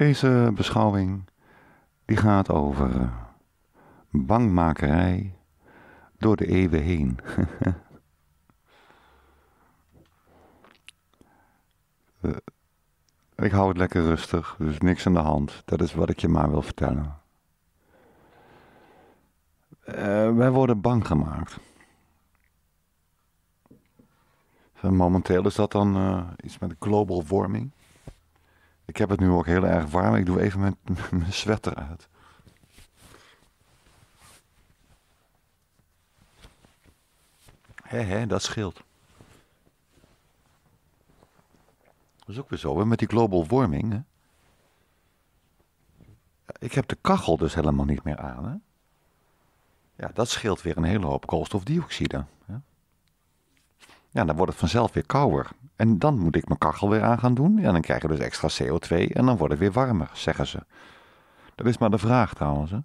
Deze beschouwing die gaat over eh, bangmakerij door de eeuwen heen. Eh, ik hou het lekker rustig, dus niks aan de hand. Dat is wat ik je maar wil vertellen. Eh, wij worden bang gemaakt. Momenteel is dat dan iets met global warming. Ik heb het nu ook heel erg warm. Ik doe even mijn, mijn sweater uit. Hé, hé, dat scheelt. Dat is ook weer zo, met die global warming. Hè? Ik heb de kachel dus helemaal niet meer aan. Hè? Ja, dat scheelt weer een hele hoop koolstofdioxide. Hè? Ja, dan wordt het vanzelf weer kouder. En dan moet ik mijn kachel weer aan gaan doen. En dan krijg je dus extra CO2 en dan wordt het weer warmer, zeggen ze. Dat is maar de vraag trouwens. Hè?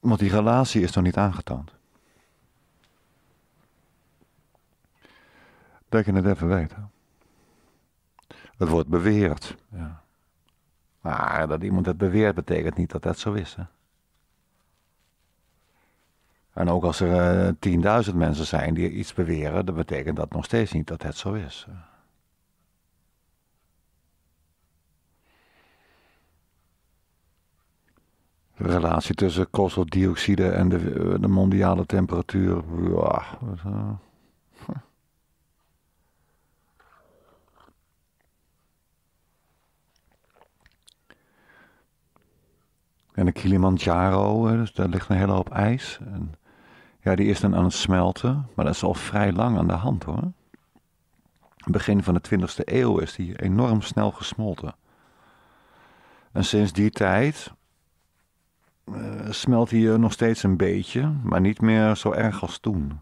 Want die relatie is nog niet aangetoond. Dat je het even weet. Het wordt beweerd. Ja. Maar dat iemand het beweert betekent niet dat dat zo is. Hè? En ook als er 10.000 eh, mensen zijn die iets beweren, dan betekent dat nog steeds niet dat het zo is. De relatie tussen koolstofdioxide en de, eh, de mondiale temperatuur. Ja. Eh. En de Kilimanjaro, dus daar ligt een hele hoop ijs. En ja, die is dan aan het smelten, maar dat is al vrij lang aan de hand hoor. Begin van de 20e eeuw is die enorm snel gesmolten. En sinds die tijd eh, smelt hij eh, nog steeds een beetje, maar niet meer zo erg als toen.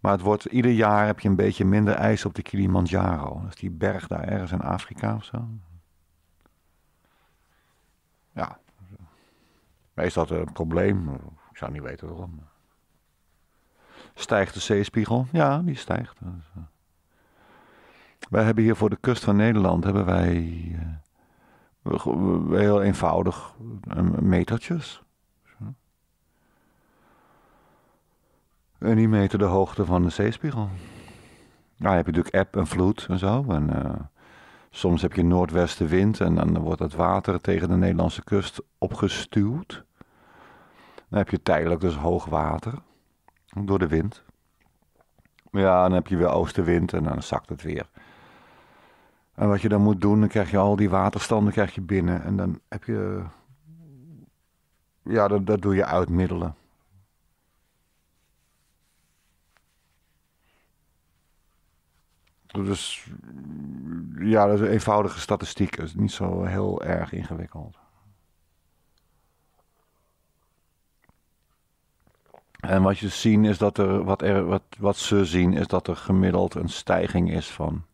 Maar het wordt, ieder jaar heb je een beetje minder ijs op de Kilimanjaro. Dat is die berg daar ergens in Afrika of zo. Ja, is dat een probleem? Ik zou niet weten waarom. Stijgt de zeespiegel? Ja, die stijgt. Eh. Wij hebben hier voor de kust van Nederland hebben wij eh, heel eenvoudig metertjes. En die meten de hoogte van de zeespiegel. Nou, heb je natuurlijk eb en vloed en zo. En, eh, soms heb je noordwestenwind en dan wordt het water tegen de Nederlandse kust opgestuwd. Dan heb je tijdelijk dus hoog water. Door de wind. Ja, dan heb je weer oostenwind en dan zakt het weer. En wat je dan moet doen, dan krijg je al die waterstanden krijg je binnen. En dan heb je... Ja, dat, dat doe je uitmiddelen. Dus ja, dat is een eenvoudige statistiek. Dat is niet zo heel erg ingewikkeld. En wat je zien is dat er, wat, er wat, wat ze zien, is dat er gemiddeld een stijging is van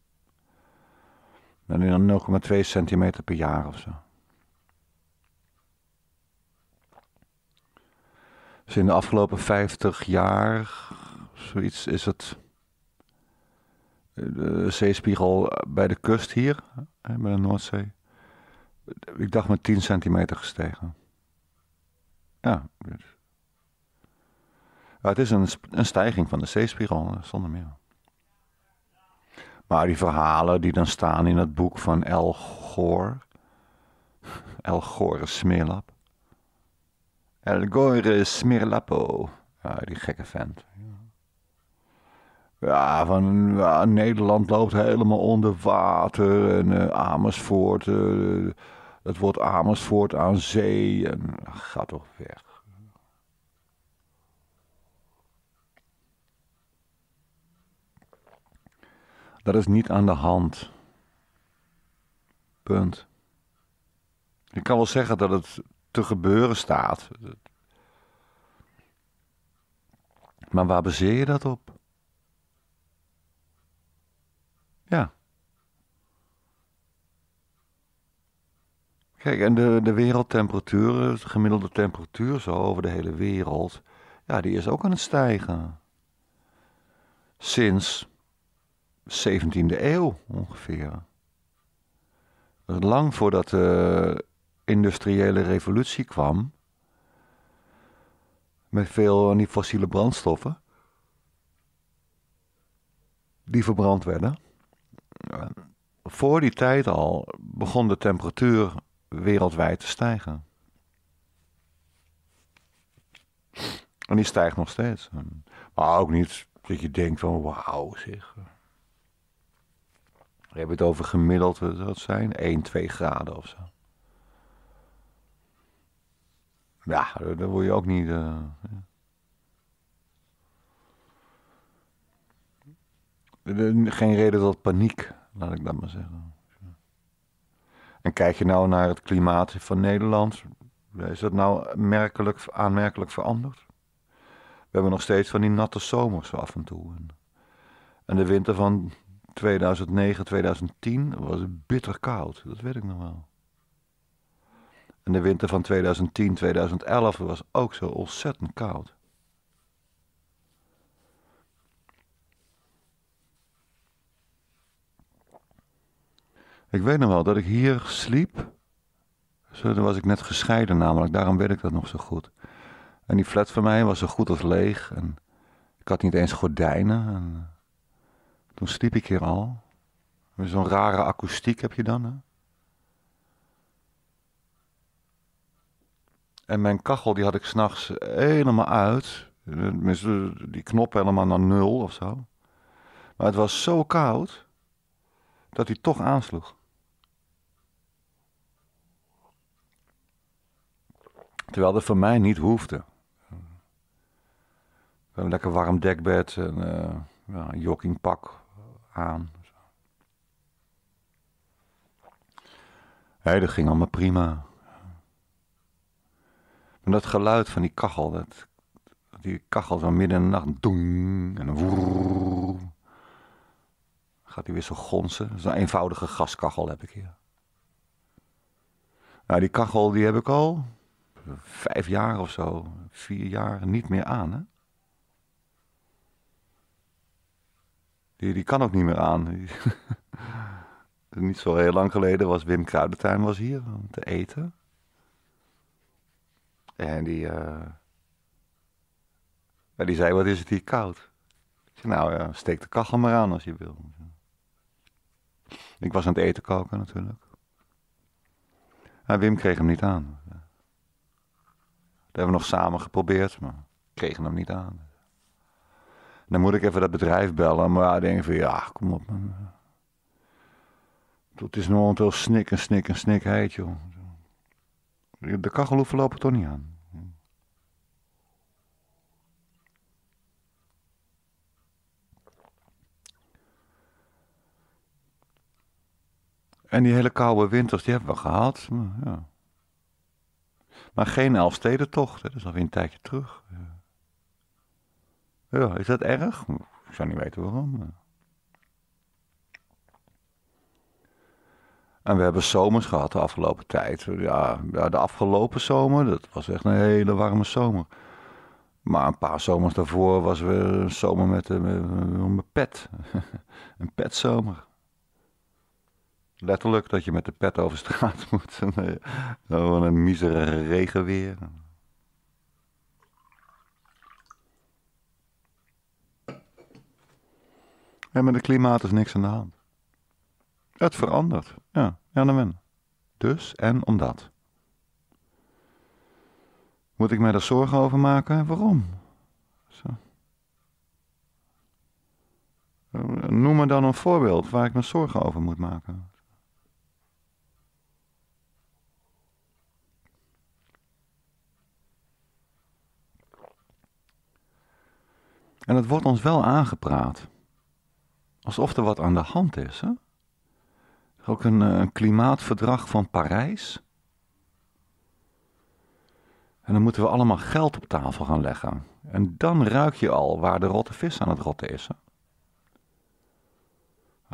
nou, dan 0,2 centimeter per jaar of zo. Dus in de afgelopen 50 jaar, zoiets, is het. Eh, de zeespiegel bij de kust hier, bij de Noordzee. Ik dacht met 10 centimeter gestegen. Ja, dus maar het is een, een stijging van de zeespiegel, eh, zonder meer. Maar die verhalen die dan staan in het boek van El Gore. El Gore Smeerlap. El Gore Smeerlapo. Ja, die gekke vent. Ja, van Nederland loopt helemaal onder water. En eh, Amersfoort, eh, het wordt Amersfoort aan zee. En, gaat toch weg. Dat is niet aan de hand. Punt. Ik kan wel zeggen dat het te gebeuren staat. Maar waar baseer je dat op? Ja. Kijk, en de, de wereldtemperatuur, de gemiddelde temperatuur zo over de hele wereld, ja, die is ook aan het stijgen. Sinds 17e eeuw ongeveer. Lang voordat de industriële revolutie kwam. Met veel niet-fossiele brandstoffen. Die verbrand werden. Voor die tijd al begon de temperatuur wereldwijd te stijgen. En die stijgt nog steeds. Maar ook niet dat je denkt van wauw zeg. We hebben het over gemiddeld, dat zijn 1, 2 graden of zo. Ja, daar word je ook niet. Eh, eh, eh, geen reden tot paniek, laat ik dat maar zeggen. En kijk je nou naar het klimaat van Nederland, is dat nou merkelijk, aanmerkelijk veranderd? We hebben nog steeds van die natte zomers af en toe. En de winter van 2009, 2010 was het bitter koud. Dat weet ik nog wel. En de winter van 2010, 2011 was ook zo ontzettend koud. Ik weet nog wel dat ik hier sliep. dan was ik net gescheiden namelijk, daarom weet ik dat nog zo goed. En die flat van mij was zo goed als leeg. En ik had niet eens gordijnen. En toen sliep ik hier al. Zo'n rare akoestiek heb je dan. Hè? En mijn kachel die had ik s'nachts helemaal uit. Die knop helemaal naar nul of zo. Maar het was zo koud dat hij toch aansloeg. Terwijl dat voor mij niet hoefde. Een lekker warm dekbed en eh, ja, een joggingpak aan. Hey, dat ging allemaal prima. Maar dat geluid van die kachel, dat, die kachel van midden in de nacht, doeng, en een woer, gaat die weer zo gonzen. Zo'n een eenvoudige gaskachel heb ik hier. Nou, die kachel die heb ik al vijf jaar of zo, vier jaar niet meer aan. Hè? Die, die kan ook niet meer aan. niet zo heel lang geleden was Wim Kruidentuin was hier om te eten. En die, eh, die zei, wat is het hier koud? Ik nou ja, steek de kachel maar aan als je wil. Ik was aan het eten koken natuurlijk. En Wim kreeg hem niet aan. Dat hebben we nog samen geprobeerd, maar kregen hem niet aan. Dan moet ik even dat bedrijf bellen. Maar ja, denk van ja, kom op man. Het is nog heel snik en snik en snik heet joh. De kacheloeven lopen toch niet aan. En die hele koude winters, die hebben we gehad. Maar, ja. maar geen Elfstedentocht, dat is alweer een tijdje terug. Ja. Ja, is dat erg? Ik zou niet weten waarom. En we hebben zomers gehad de afgelopen tijd. Ja, de afgelopen zomer, dat was echt een hele warme zomer. Maar een paar zomers daarvoor was weer een zomer met eh, een, pet. een petzomer. Letterlijk dat je met de pet over straat moet. Gewoon een miserige regenweer. En met het klimaat is niks aan de hand. Het verandert. Ja, ja dan ben. Dus en omdat. Moet ik mij daar zorgen over maken? Waarom? Zo. Noem me dan een voorbeeld waar ik me zorgen over moet maken. En het wordt ons wel aangepraat. Alsof er wat aan de hand is. Hè? Ook eh, een, klimaatverdrag van Parijs. En dan moeten we allemaal geld op tafel gaan leggen. En dan ruik je al waar de rotte vis aan het rotten is.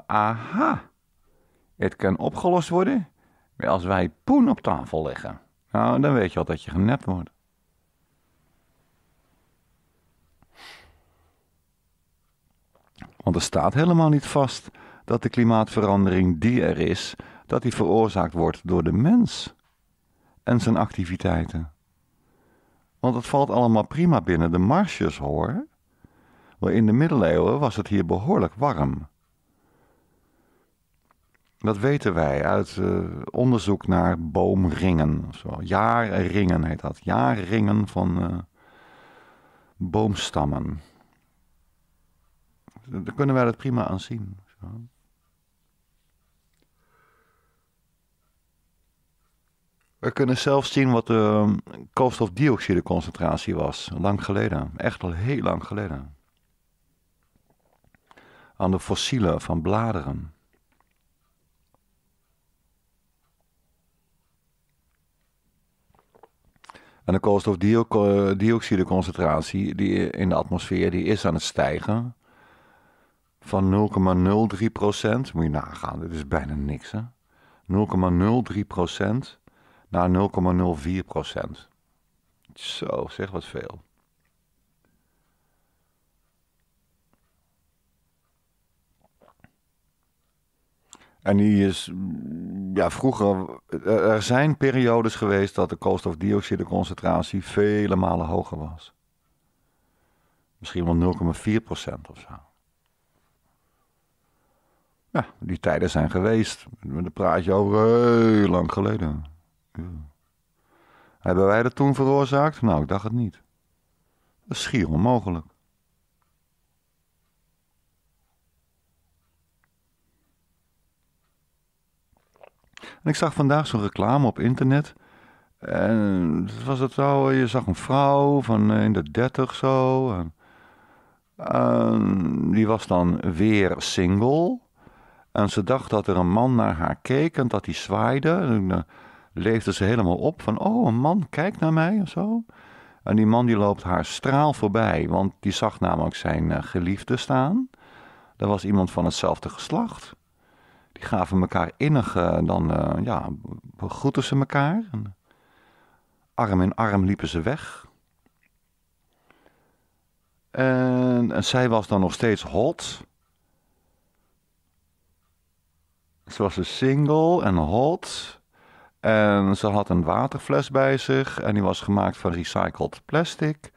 Aha, het kan opgelost worden als wij poen op tafel leggen. Nou, dan weet je al dat je genept wordt. Want er staat helemaal niet vast dat de klimaatverandering die er is, dat die veroorzaakt wordt door de mens en zijn activiteiten. Want het valt allemaal prima binnen de marsjes hoor. Wel in de middeleeuwen was het hier behoorlijk warm. Dat weten wij uit eh, onderzoek naar boomringen. Zo. Jaarringen heet dat. Jaarringen van eh, boomstammen dan kunnen wij dat prima aan zien. Zo. We kunnen zelf zien wat de ehm, koolstofdioxideconcentratie was, lang geleden. Echt al heel lang geleden. Aan de fossielen van bladeren. En de koolstofdioxideconcentratie eh, die in de atmosfeer die is aan het stijgen van 0,03 procent, moet je nagaan, dit is bijna niks hè, 0,03 procent naar 0,04 procent. Zo, zeg wat veel. En die is, ja, vroeger, eh, er zijn periodes geweest dat de koolstofdioxideconcentratie vele malen hoger was. Misschien wel 0,4% of zo. Ja, die tijden zijn geweest. Dan praat je over heel eh, lang geleden. Ja. Hebben wij dat toen veroorzaakt? Nou, ik dacht het niet. Dat is schier onmogelijk. En ik zag vandaag zo'n reclame op internet. En was het zo, je zag een vrouw van eh, in de dertig zo. En, en ehm, die was dan weer single. En ze dacht dat er een man naar haar keek en dat hij zwaaide. En dan eh, leefde ze helemaal op van, oh, een man kijkt naar mij en zo. En die man die loopt haar straal voorbij, want die zag namelijk zijn eh, geliefde staan. Dat was iemand van hetzelfde geslacht. Die gaven elkaar innig, eh, dan ja, begroeten ze elkaar. Arm in arm liepen ze weg. En, en zij was dan nog steeds hot. Ze was dus single en hot. En ze had een waterfles bij zich. En die was gemaakt van recycled plastic.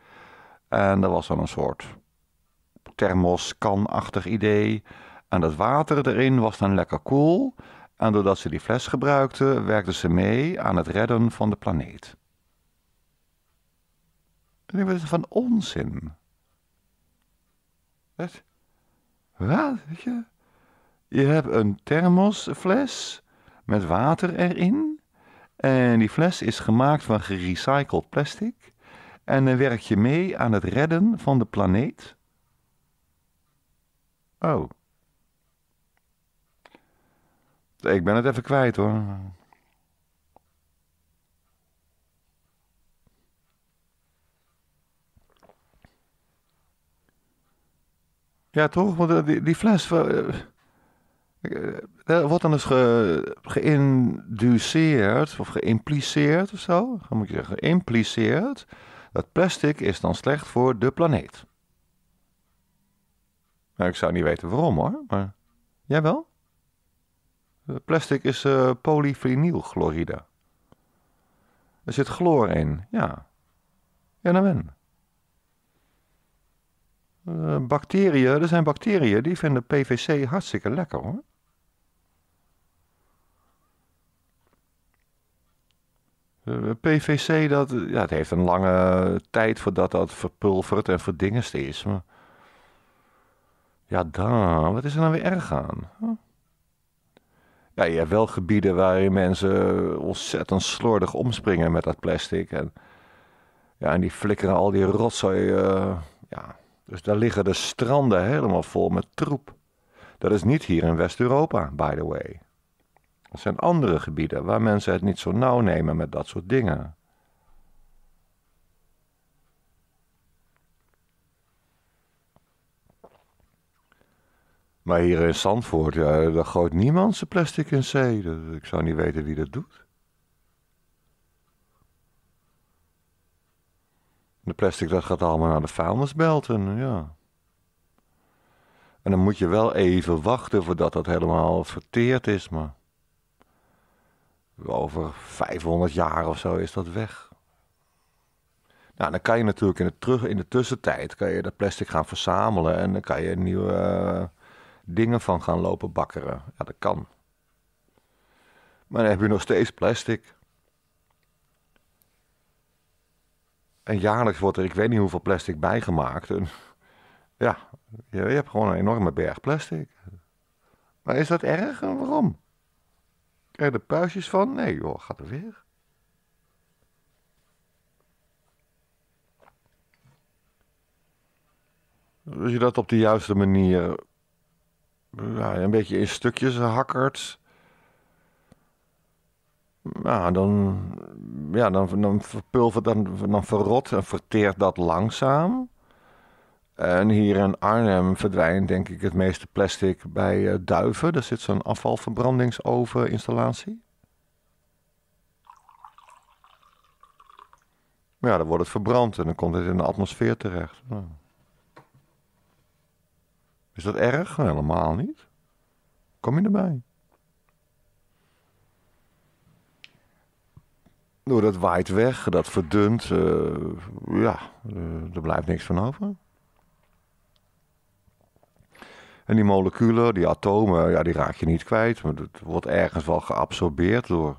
En dat was dan een soort thermoskan-achtig idee. En dat water erin was dan lekker koel. En doordat ze die fles gebruikte, werkte ze mee aan het redden van de planeet. En ik van onzin. Wat? Wat? Weet je? Je hebt een thermosfles met water erin. En die fles is gemaakt van gerecycled plastic. En dan werk je mee aan het redden van de planeet. Oh. Ik ben het even kwijt hoor. Ja, toch? Want eh, die, die fles. Van, eh, eh, er wordt dan dus geïnduceerd of geïmpliceerd of zo, moet zeggen, geïmpliceerd dat plastic is dan slecht voor de planeet. Nou, ik zou niet weten waarom hoor, maar jij wel? Eh, plastic is uh, eh, polyvinylchloride. Er zit chloor in, ja. Ja, dan nou, ben. Eh, bacteriën, er zijn bacteriën die vinden PVC hartstikke lekker hoor. Eh, PVC, dat, ja, het heeft een lange tijd voordat dat verpulverd en verdingest is. Ja, dan, wat is er nou weer erg aan? Ja, je hebt wel gebieden waarin mensen ontzettend slordig omspringen met dat plastic. En, ja, en die flikkeren al die rotzooi, eh, ja, dus daar liggen de stranden helemaal vol met troep. Dat is niet hier in West-Europa, by the way. Dat zijn andere gebieden waar mensen het niet zo nauw nemen met dat soort dingen. Maar hier in Zandvoort, ja, daar gooit niemand zijn plastic in zee. Ik zou niet weten wie dat doet. De plastic dat gaat allemaal naar de vuilnisbelten, ja. En dan moet je wel even wachten voordat dat helemaal verteerd is, maar over 500 jaar of zo is dat weg. Nou, dan kan je natuurlijk in de, terug, in de tussentijd kan je dat plastic gaan verzamelen en dan kan je nieuwe eh, dingen van gaan lopen bakkeren. Ja, dat kan. Maar dan heb je nog steeds plastic. En jaarlijks wordt er, ik weet niet hoeveel plastic bijgemaakt. ja, je, hebt gewoon een enorme berg plastic. Maar is dat erg en waarom? Krijg je de puistjes van? Nee joh, gaat er weer. Als je dat op de juiste manier ja, een beetje in stukjes hakkert ja, nou, dan, ja, dan, dan verpulvert, dan, dan verrot en verteert dat langzaam. En hier in Arnhem verdwijnt denk ik het meeste plastic bij eh, Duiven. Daar zit zo'n afvalverbrandingsoveninstallatie. Ja, dan wordt het verbrand en dan komt het in de atmosfeer terecht. Is dat erg? Helemaal niet. Kom je erbij? Door nou, dat waait weg, dat verdunt. Eh, ja, eh, er blijft niks van over. En die moleculen, die atomen, ja, die raak je niet kwijt. Maar het wordt ergens wel geabsorbeerd door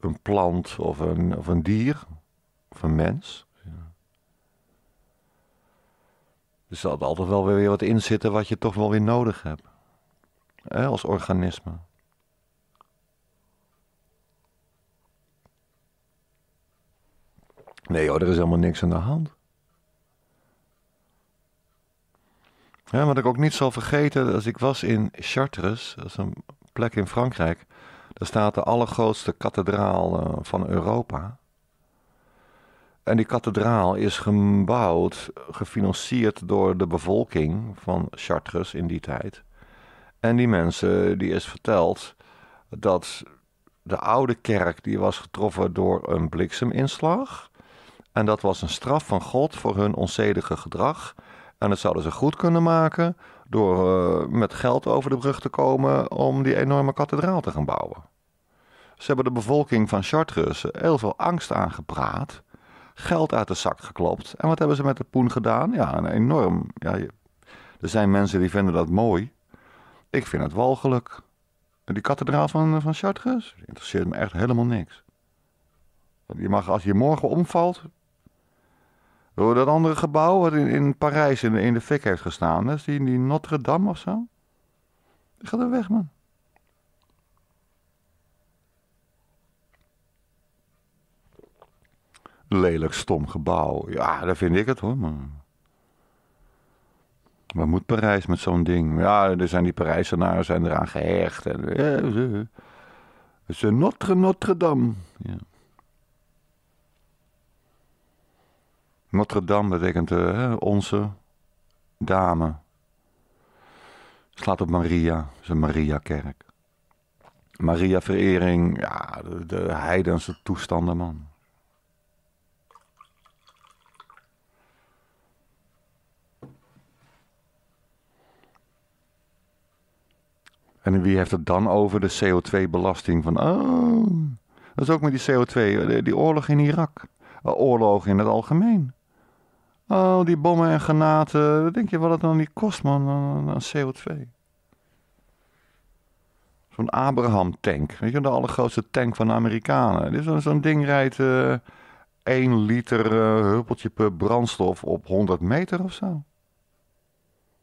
een plant of een, of een dier. Of een mens. Dus er zal altijd wel weer wat in zitten wat je toch wel weer nodig hebt. als organisme. Nee hoor, er is helemaal niks aan de hand. Ja, wat ik ook niet zal vergeten, als ik was in Chartres, dat is een plek in Frankrijk, daar staat de allergrootste kathedraal eh, van Europa. En die kathedraal is gebouwd, gefinancierd door de bevolking van Chartres in die tijd. En die mensen, die is verteld dat de oude kerk, die was getroffen door een blikseminslag. En dat was een straf van God voor hun onzedige gedrag. En dat zouden ze goed kunnen maken door eh, met geld over de brug te komen om die enorme kathedraal te gaan bouwen. Ze hebben de bevolking van Chartres heel veel angst aangepraat, geld uit de zak geklopt. En wat hebben ze met de poen gedaan? Ja, een enorm. Ja, er zijn mensen die vinden dat mooi. Ik vind het walgelijk. Die kathedraal van, van Chartres interesseert me echt helemaal niks. Je mag, als je morgen omvalt, door dat andere gebouw wat in, in Parijs in, in de fik heeft gestaan. is Die, die Notre Dame of zo. Die gaat er weg, man. Lelijk stom gebouw. Ja, dat vind ik het hoor, man. Wat moet Parijs met zo'n ding? Ja, er zijn die Parijzenaren zijn eraan gehecht. En, eh, eh. het is een Notre Notre Dame. Ja. Notre Dame betekent eh, onze dame. Slaat op Maria, zijn is een Mariakerk. Maria-verering, ja, de, de heidense toestanden, man. En wie heeft het dan over de CO2-belasting? Van, oh, dat is ook met die CO2, die oorlog in Irak. Oorlog in het algemeen. Oh, die bommen en granaten. Wat denk je wat het dan niet kost, man, aan CO2? Zo'n Abraham-tank. Weet je, de allergrootste tank van de Amerikanen. Dit zo'n ding rijdt uh, eh, 1 liter uh, huppeltje per brandstof op 100 meter of zo.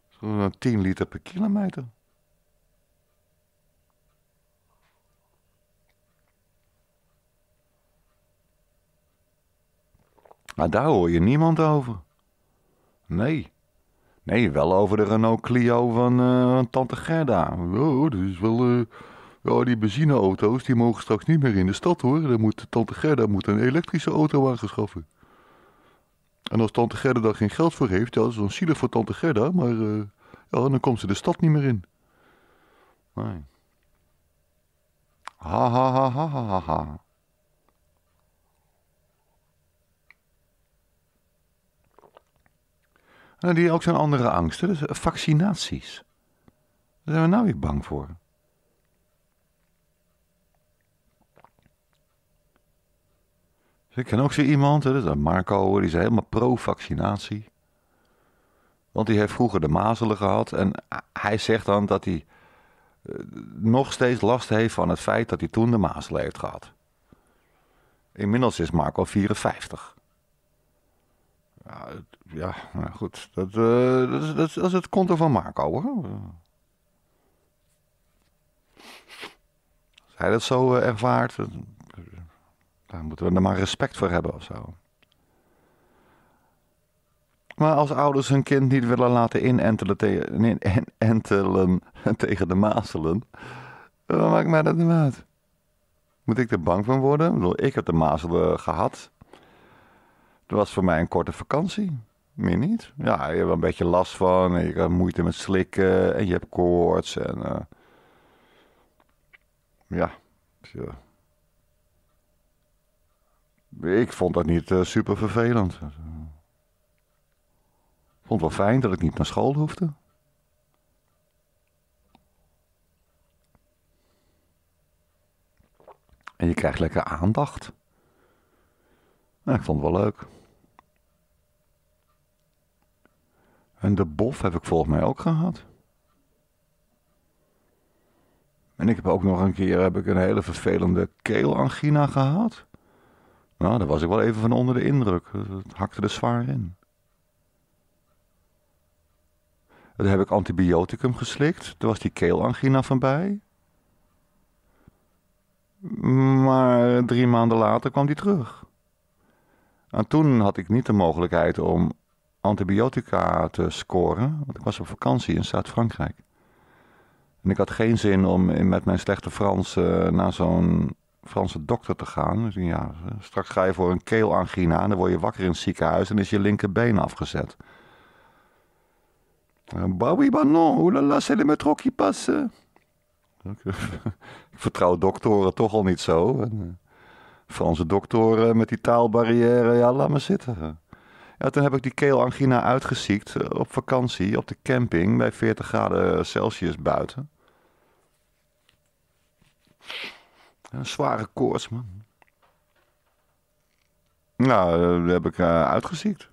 Zo'n 10 eh, liter per kilometer. Maar daar hoor je niemand over. Nee. Nee, wel over de Renault Clio van eh, tante Gerda. Oh, dat is wel... Uh, ja, die benzineauto's die mogen straks niet meer in de stad hoor. Dan moet, tante Gerda moet een elektrische auto aangeschaffen. En als tante Gerda daar geen geld voor heeft, ja, dat is dan zielig voor tante Gerda. Maar eh, ja, dan komt ze de stad niet meer in. Nee. Ha ha ha ha ha ha. En nou, die ook zijn andere angsten, dus eh, vaccinaties. Daar zijn we nou weer bang voor. Dus ik ken ook zo iemand, dat Marco, die is helemaal pro-vaccinatie. Want die heeft vroeger de mazelen gehad. En hij zegt dan dat hij eh, nog steeds last heeft van het feit dat hij toen de mazelen heeft gehad. Inmiddels is Marco 54. Ja, ja, nou goed. Dat, eh, dat, is, dat, is, het konto van Marco, hoor. Als hij dat zo eh, ervaart, daar moeten we er maar respect voor hebben of zo. Maar als ouders hun kind niet willen laten inentelen, tegen de mazelen, dan maakt mij dat niet uit. Moet ik er bang van worden? Ik, ik heb de mazelen gehad. Het was voor mij een korte vakantie. Meer niet? Ja, je hebt een beetje last van. En je hebt moeite met slikken. En je hebt koorts. En, eh, ja. Dus, eh, ik vond dat niet eh, super vervelend. Ik vond het wel fijn dat ik niet naar school hoefde. En je krijgt lekker aandacht. Nou, ik vond het wel leuk. En de bof heb ik volgens mij ook gehad. En ik heb ook nog een keer heb ik een hele vervelende keelangina gehad. Nou, daar was ik wel even van onder de indruk. Het hakte er zwaar in. Daar heb ik antibioticum geslikt. Toen was die keelangina van bij. Maar drie maanden later kwam die terug. En toen had ik niet de mogelijkheid om antibiotica te scoren. Want ik was op vakantie in Zuid-Frankrijk. En ik had geen zin om met mijn slechte Frans eh, naar zo'n Franse dokter te gaan. Dus ja, straks ga je voor een keelangina en dan word je wakker in het ziekenhuis en is je linkerbeen afgezet. Eh, bah oui, bah non, oulala, c'est le métro qui passe. Ik vertrouw doktoren toch al niet zo. Eh, Franse doktoren met die taalbarrière, ja, laat me zitten. Ja, toen heb ik die keelangina uitgeziekt eh, op vakantie, op de camping, bij 40 graden Celsius buiten. Een zware koorts, man. Nou, eh, dat heb ik eh, uitgeziekt.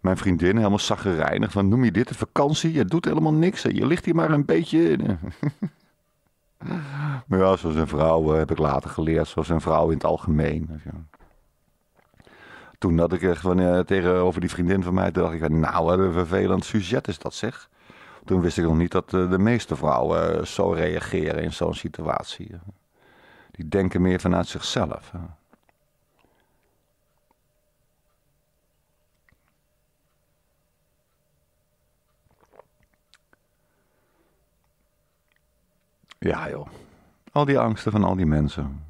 Mijn vriendin, helemaal zaggerijnig, van noem je dit een vakantie? Je doet helemaal niks, hè? je ligt hier maar een beetje in. maar ja, zoals een vrouw heb ik later geleerd, zoals een vrouw in het algemeen. Toen had ik echt tegenover die vriendin van mij, toen dacht ik, nou wat een vervelend sujet is dat zeg. Toen wist ik nog niet dat eh, de meeste vrouwen eh, zo reageren in zo'n situatie. Die denken meer vanuit zichzelf. Ja joh, al die angsten van al die mensen.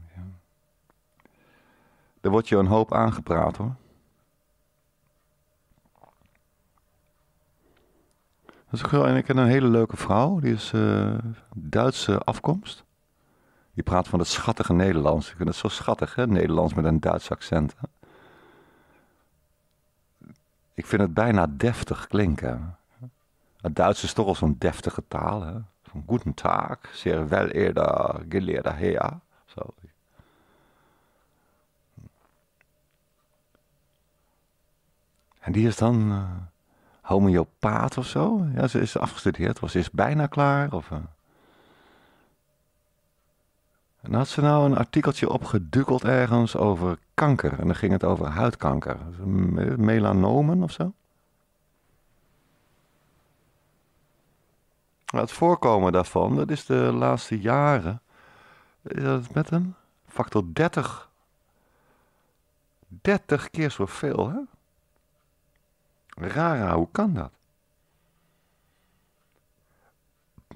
Er wordt je een hoop aangepraat hoor. Dat is en ik heb een hele leuke vrouw, die is eh, Duitse afkomst. Die praat van het schattige Nederlands. Ik vind het zo schattig, hè? Nederlands met een Duits accent. Ik vind het bijna deftig klinken. Het Duits is toch al zo'n deftige taal, hè? Van guten Tag, zeer wel eerder geleerde Heer. Zo. En die is dan uh, homeopaat of zo? Ja, ze is afgestudeerd was ze is bijna klaar. Of, uh... En had ze nou een artikeltje opgedukkeld ergens over kanker. En dan ging het over huidkanker. Melanomen of zo? Het voorkomen daarvan, dat is de laatste jaren. Is dat met een factor 30. 30 keer zoveel, hè? Rara, hoe kan dat?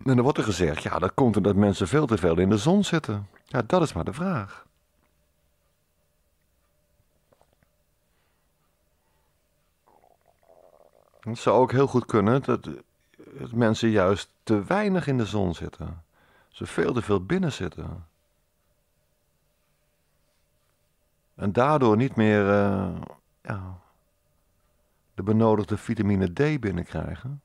En dan wordt er gezegd, ja, dat komt omdat mensen veel te veel in de zon zitten. Ja, dat is maar de vraag. Het zou ook heel goed kunnen dat, mensen juist te weinig in de zon zitten. Ze veel te veel binnen zitten. En daardoor niet meer eh, ja, benodigde vitamine D binnenkrijgen.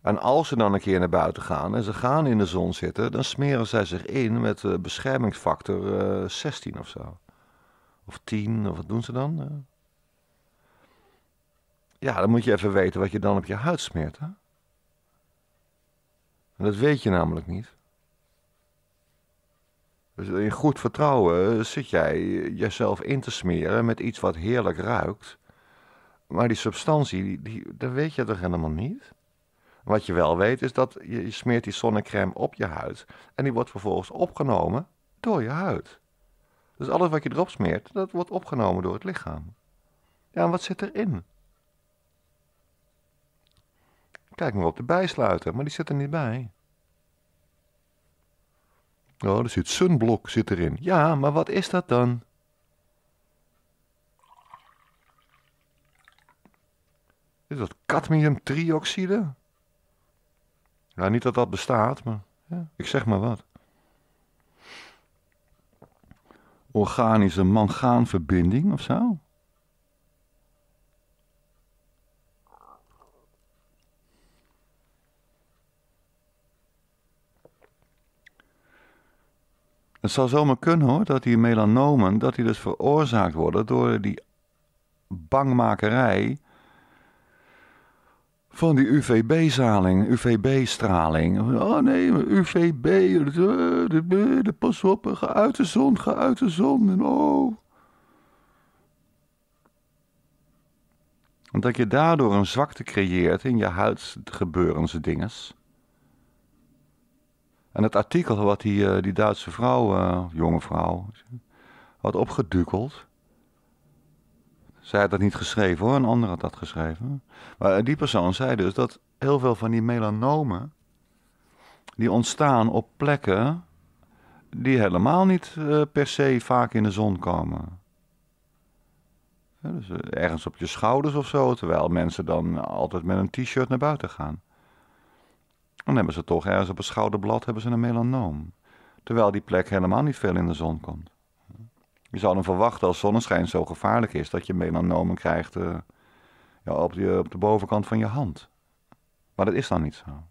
En als ze dan een keer naar buiten gaan en ze gaan in de zon zitten, dan smeren zij zich in met beschermingsfactor 16 eh, of zo. Of 10, of wat doen ze dan? Eh? Ja, dan moet je even weten wat je dan op je huid smeert. Hè? En dat weet je namelijk niet. Dus in goed vertrouwen zit jij jezelf in te smeren met iets wat heerlijk ruikt. Maar die substantie, die, dat weet je toch helemaal niet? Wat je wel weet is dat je, smeert die zonnecrème op je huid. En die wordt vervolgens opgenomen door je huid. Dus alles wat je erop smeert, dat wordt opgenomen door het lichaam. Ja, en wat zit erin? Kijk maar op de bijsluiter, maar die zit er niet bij. Oh, er zit sunblock zit erin. Ja, maar wat is dat dan? dat cadmiumtrioxide? Ja, nou, niet dat dat bestaat, maar ja, ik zeg maar wat. Organische mangaanverbinding of zo? Het zou zomaar kunnen hoor, dat die melanomen, dat die dus veroorzaakt worden door die bangmakerij van die UVB-zaling, UVB-straling. Oh nee, UVB, de, pas op, ga uit de zon, ga uit de zon. En oh. Omdat je daardoor een zwakte creëert in je huid gebeuren ze dinges. En het artikel wat die, eh, die Duitse vrouw, eh, jonge vrouw, had opgedukeld... Zij had dat niet geschreven hoor, een ander had dat geschreven. Maar die persoon zei dus dat heel veel van die melanomen, die ontstaan op plekken die helemaal niet eh, per se vaak in de zon komen. dus eh, ergens op je schouders of zo, terwijl mensen dan altijd met een t-shirt naar buiten gaan. Dan hebben ze toch ergens op een schouderblad hebben ze een melanoom. Terwijl die plek helemaal niet veel in de zon komt. Je zou dan verwachten als zonneschijn zo gevaarlijk is dat je melanomen krijgt uh, ja, op, op de bovenkant van je hand. Maar dat is dan niet zo.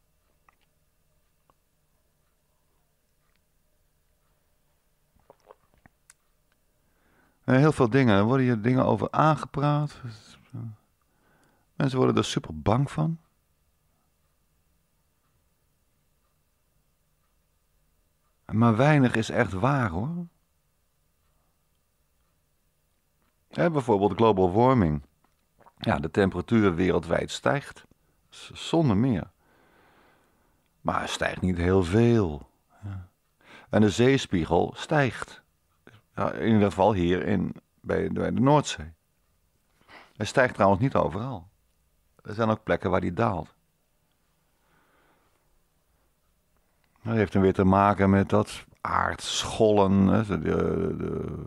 Eh, heel veel dingen. Er worden hier dingen over aangepraat. Mensen worden er super bang van. Maar weinig is echt waar hoor. bijvoorbeeld global warming. Ja, de temperatuur wereldwijd stijgt. Zonder meer. Maar het stijgt niet heel veel. En de zeespiegel stijgt. in ieder geval hier in, bij, de Noordzee. Hij stijgt trouwens niet overal. Er zijn ook plekken waar die daalt. Dat heeft dan weer te maken met dat aardschollen, de, de,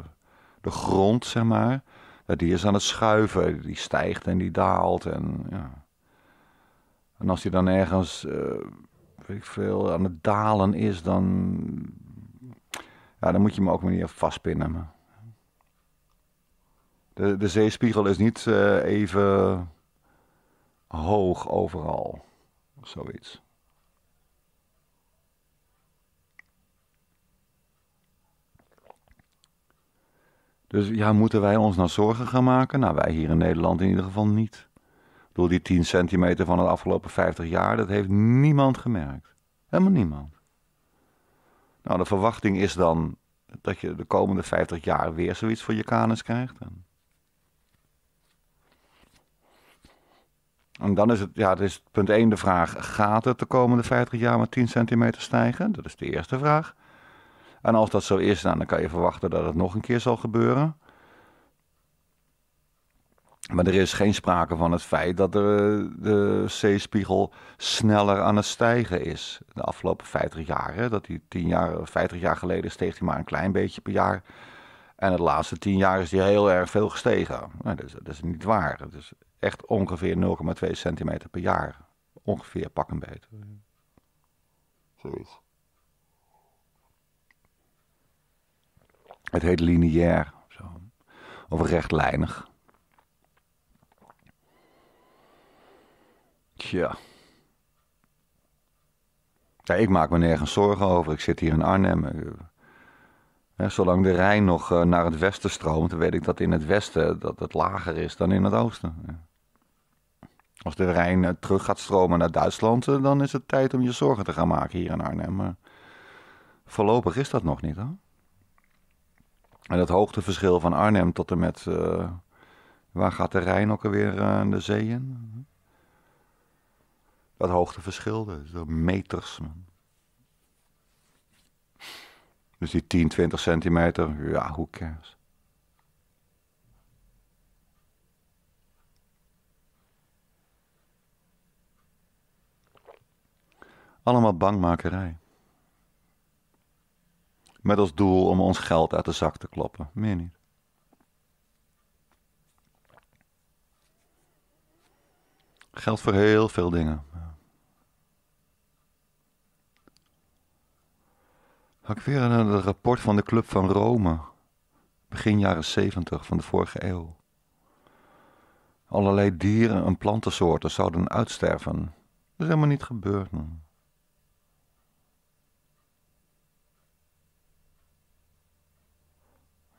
de grond, zeg maar. Eh, die is aan het schuiven, die stijgt en die daalt. En, ja. en als die dan ergens, uh, weet ik veel, aan het dalen is, dan, ja, dan moet je hem ook maar niet vastpinnen. De, de zeespiegel is niet eh, even hoog overal, zoiets. Dus ja, moeten wij ons nou zorgen gaan maken? Nou, wij hier in Nederland in ieder geval niet. Door die 10 centimeter van de afgelopen 50 jaar, dat heeft niemand gemerkt. Helemaal niemand. Nou, de verwachting is dan dat je de komende 50 jaar weer zoiets voor je kanus krijgt. En dan is het, ja, het is punt 1 de vraag, gaat het de komende 50 jaar met 10 centimeter stijgen? Dat is de eerste vraag. En als dat zo is, nou, dan kan je verwachten dat het nog een keer zal gebeuren. Maar er is geen sprake van het feit dat de, de zeespiegel sneller aan het stijgen is. De afgelopen 50 jaar, dat die 10 jaar, 50 jaar geleden steeg hij maar een klein beetje per jaar. En de laatste 10 jaar is die heel erg veel gestegen. Nou, dat, is, dat, is, niet waar. Het is echt ongeveer 0,2 centimeter per jaar. Ongeveer pak een beetje. Zoiets. Het heet lineair of rechtlijnig. Tja. Ja, ik maak me nergens zorgen over. Ik zit hier in Arnhem. Eh, zolang de Rijn nog eh, naar het westen stroomt, weet ik dat in het westen dat het lager is dan in het oosten. Als de Rijn eh, terug gaat stromen naar Duitsland, dan is het tijd om je zorgen te gaan maken hier in Arnhem. Maar voorlopig is dat nog niet hoor. En dat hoogteverschil van Arnhem tot en met. Eh, waar gaat de Rijn ook alweer uh, de zee in? Dat hoogteverschil, dat meters. Man. Dus die 10, 20 centimeter, ja, hoe cares? Allemaal bangmakerij. Met als doel om ons geld uit de zak te kloppen. Meer niet. Geldt voor heel veel dingen. Hak weer naar het rapport van de Club van Rome. Begin jaren 70 van de vorige eeuw. Allerlei dieren en plantensoorten zouden uitsterven. Dat is helemaal niet gebeurd. Man.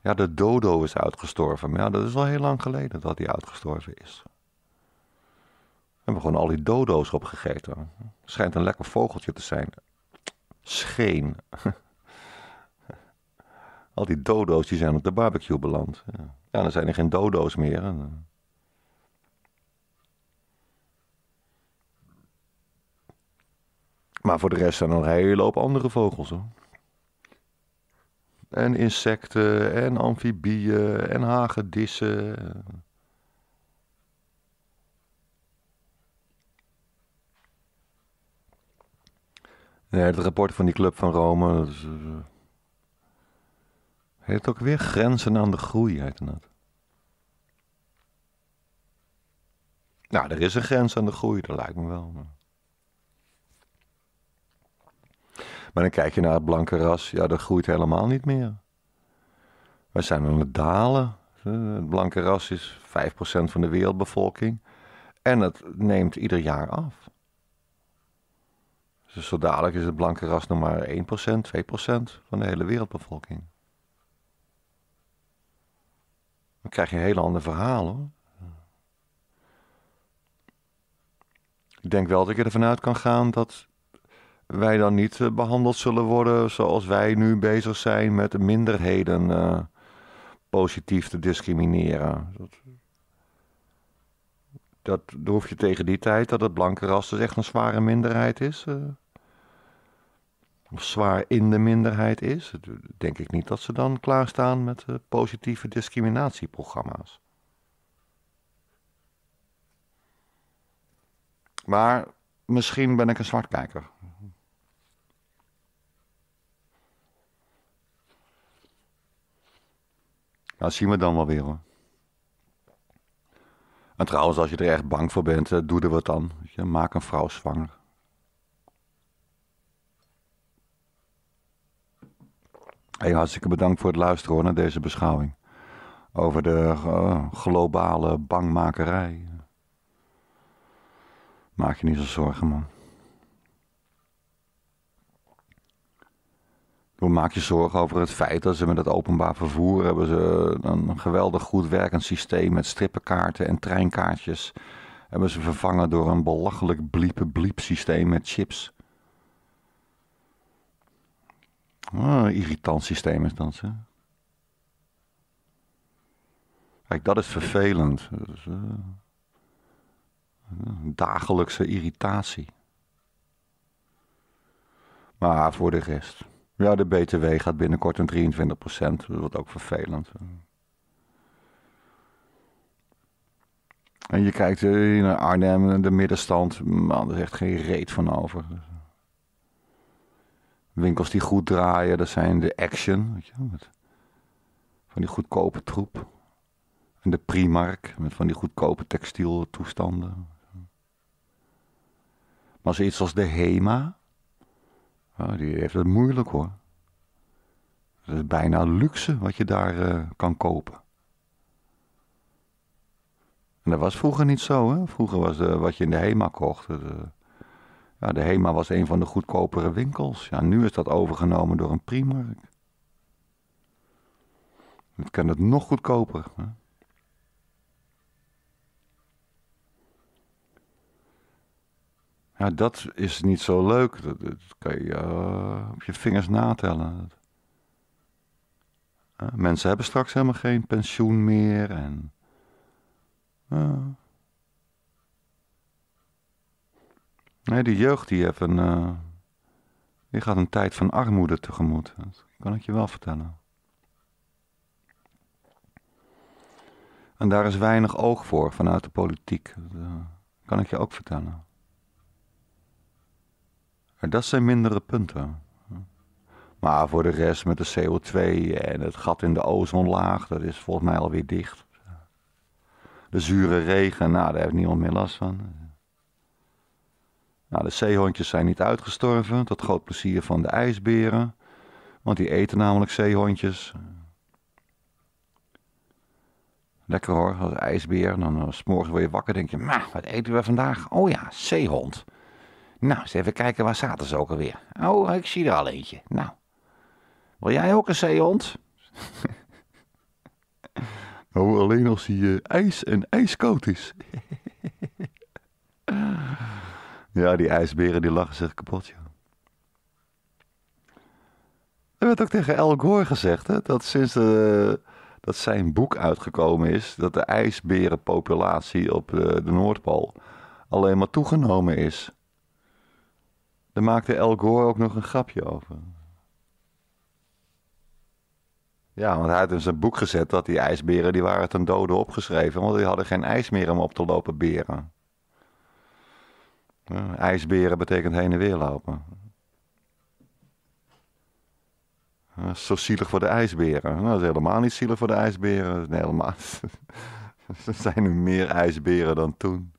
Ja, de dodo is uitgestorven. Maar ja, dat is al heel lang geleden dat hij uitgestorven is. We hebben gewoon al die dodo's opgegeten. Schijnt een lekker vogeltje te zijn. Scheen. Al die dodo's die zijn op de barbecue beland. Ja, dan zijn er geen dodo's meer. Eh. Maar voor de rest zijn er een hele hoop andere vogels hoor. En insecten en amfibieën en hagedissen. Nee, het rapport van die Club van Rome. Dat is, eh, ook weer grenzen aan de groei, heet Nou, er is een grens aan de groei, dat lijkt me wel. Maar... Maar dan kijk je naar het blanke ras, ja, dat groeit helemaal niet meer. Wij zijn aan het dalen. Het blanke ras is 5% van de wereldbevolking. En het neemt ieder jaar af. Dus zo dadelijk is het blanke ras nog maar 1%, 2% van de hele wereldbevolking. Dan krijg je een heel ander verhaal hoor. Ik denk wel dat ik ervan uit kan gaan dat wij dan niet eh, behandeld zullen worden zoals wij nu bezig zijn met minderheden eh, positief te discrimineren. Dat, dat hoef je tegen die tijd dat het blanke ras dus echt een zware minderheid is. Eh, of zwaar in de minderheid is. Denk ik niet dat ze dan klaarstaan met positieve discriminatieprogramma's. Maar misschien ben ik een zwartkijker. dat nou, zien we dan wel weer hoor. En trouwens, als je er echt bang voor bent, doe er wat dan. maak een vrouw zwanger. Hey, hartstikke bedankt voor het luisteren hoor, naar deze beschouwing. Over de eh, globale bangmakerij. Maak je niet zo zorgen, man. hoe maak je zorgen over het feit dat ze met het openbaar vervoer hebben ze een geweldig goed werkend systeem met strippenkaarten en treinkaartjes. Hebben ze vervangen door een belachelijk bliepen bliep systeem met chips. Ah, een irritant systeem is dat. Hè? Kijk, dat is vervelend. Eh, dagelijkse irritatie. Maar voor de rest. Ja, de BTW gaat binnenkort een 23 procent. Dus dat wordt ook vervelend. En je kijkt eh, naar Arnhem, de middenstand. Man, er is echt geen reet van over. Winkels die goed draaien, dat zijn de Action. Weet je, van die goedkope troep. En de Primark, met van die goedkope textieltoestanden. Maar zoiets als de HEMA, nou, die heeft het moeilijk hoor. Het is bijna luxe wat je daar eh, kan kopen. En dat was vroeger niet zo. Hè? Vroeger was wat je in de HEMA kocht. Eh, de, ja, de HEMA was een van de goedkopere winkels. Ja, nu is dat overgenomen door een Primark. Het kan het nog goedkoper. Hè? Ja, dat is niet zo leuk. Dat, dat kan je eh, op je vingers natellen. Eh, mensen hebben straks helemaal geen pensioen meer. En, eh. Nee, die jeugd die heeft een. die gaat een tijd van armoede tegemoet. Dat kan ik je wel vertellen. En daar is weinig oog voor vanuit de politiek. Dat kan ik je ook vertellen dat zijn mindere punten. Maar voor de rest met de CO2 en het gat in de ozonlaag, dat is volgens mij alweer dicht. De zure regen, nou, daar heeft niemand meer last van. Nou, de zeehondjes zijn niet uitgestorven, tot groot plezier van de ijsberen. Want die eten namelijk zeehondjes. Lekker hoor, als ijsbeer. Dan eh, s'morgen word je wakker denk je, wat eten we vandaag? Oh ja, zeehond. Nou, eens even kijken, waar zaten ze ook alweer? Oh, ik zie er al eentje. Nou, wil jij ook een zeehond? Oh, alleen als hij eh, ijs en ijskoud is. ja, die ijsberen die lachen zich kapot, joh. Er werd ook tegen Al Gore gezegd hè, dat sinds dat zijn boek uitgekomen is, dat de ijsberenpopulatie op eh, de Noordpool alleen maar toegenomen is. Daar maakte El Gore ook nog een grapje over. Ja, want hij had in zijn boek gezet dat die ijsberen, die waren ten dode opgeschreven, want die hadden geen ijs meer om op te lopen beren. ijsberen betekent heen en weer lopen. Ja, zo zielig voor de ijsberen. Nou, dat is helemaal niet zielig voor de ijsberen. Nee, helemaal. er zijn nu meer ijsberen dan toen.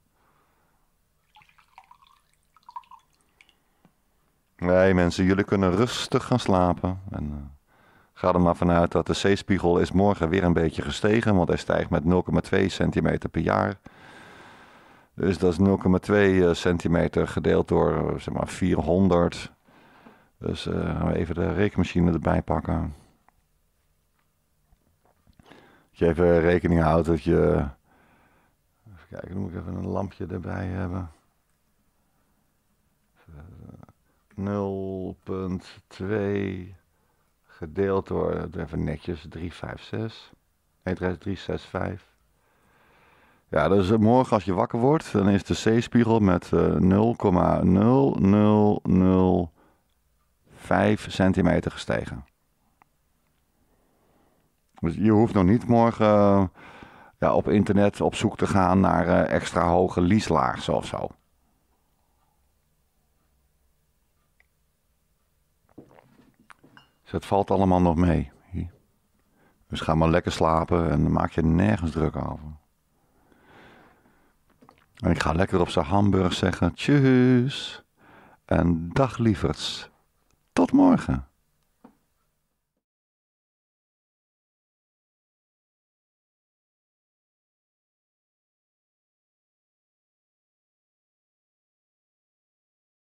Nee mensen, jullie kunnen rustig gaan slapen. En, eh, ga er maar vanuit dat de zeespiegel is morgen weer een beetje gestegen. Want hij stijgt met 0,2 centimeter per jaar. Dus dat is 0,2 eh, centimeter gedeeld door eh, zeg maar 400. Dus gaan we even de rekenmachine erbij pakken. Dat je even rekening houdt dat je... Even kijken, dan moet ik even een lampje erbij hebben. 0.2 gedeeld door, even netjes, 356. Nee, 365. Ja, dus eh, morgen als je wakker wordt, dan is de C-spiegel met uh, eh, 0,0005 centimeter gestegen. Dus je hoeft nog niet morgen eh, ja, op internet op zoek te gaan naar uh, extra hoge lieslaarzen of zo. Dus dat valt allemaal nog mee. Dus ga maar lekker slapen en dan maak je nergens druk over. En ik ga lekker op zijn Hamburg zeggen: tjus en dag lieverds. Tot morgen.